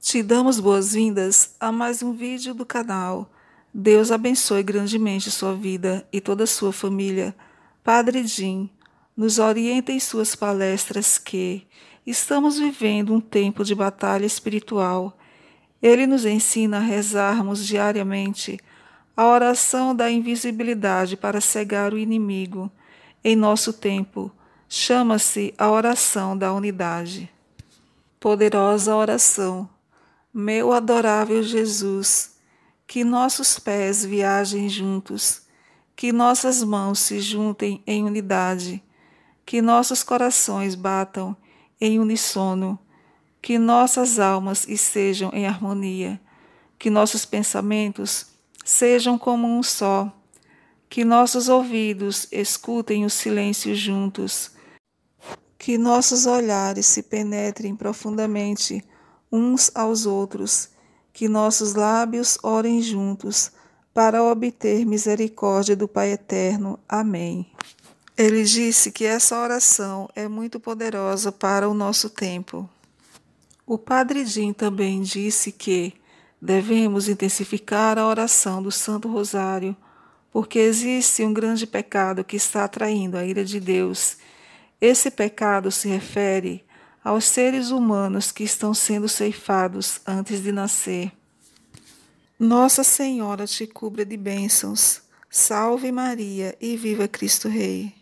Te damos boas-vindas a mais um vídeo do canal. Deus abençoe grandemente sua vida e toda a sua família. Padre Jim, nos orienta em suas palestras que estamos vivendo um tempo de batalha espiritual. Ele nos ensina a rezarmos diariamente a oração da invisibilidade para cegar o inimigo. Em nosso tempo, chama-se a oração da unidade. Poderosa oração meu adorável Jesus, que nossos pés viajem juntos, que nossas mãos se juntem em unidade, que nossos corações batam em uníssono, que nossas almas estejam em harmonia, que nossos pensamentos sejam como um só, que nossos ouvidos escutem o silêncio juntos, que nossos olhares se penetrem profundamente uns aos outros, que nossos lábios orem juntos, para obter misericórdia do Pai eterno. Amém. Ele disse que essa oração é muito poderosa para o nosso tempo. O Padre Jim também disse que devemos intensificar a oração do Santo Rosário, porque existe um grande pecado que está atraindo a ira de Deus. Esse pecado se refere aos seres humanos que estão sendo ceifados antes de nascer. Nossa Senhora te cubra de bênçãos. Salve Maria e viva Cristo Rei.